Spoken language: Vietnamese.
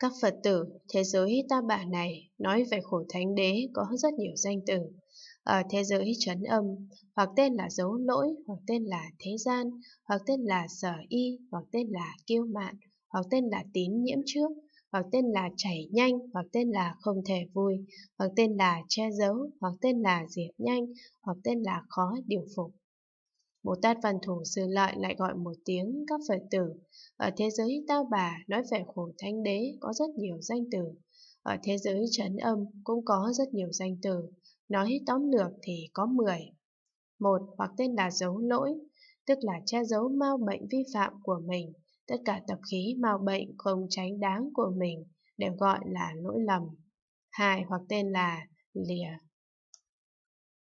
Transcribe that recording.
Các Phật tử thế giới ta bà này nói về khổ thánh đế có rất nhiều danh từ. Ở thế giới chấn âm, hoặc tên là dấu lỗi, hoặc tên là thế gian, hoặc tên là sở y, hoặc tên là kiêu mạn, hoặc tên là tín nhiễm trước, hoặc tên là chảy nhanh, hoặc tên là không thể vui, hoặc tên là che giấu, hoặc tên là diệt nhanh, hoặc tên là khó điều phục. Bồ Tát Văn Thù Sư Lợi lại gọi một tiếng các Phật tử. Ở thế giới Tao Bà nói về khổ thanh đế có rất nhiều danh từ. Ở thế giới chấn Âm cũng có rất nhiều danh từ. Nói tóm lược thì có 10. Một hoặc tên là dấu lỗi, tức là che giấu mau bệnh vi phạm của mình. Tất cả tập khí mau bệnh không tránh đáng của mình đều gọi là lỗi lầm. Hai hoặc tên là lìa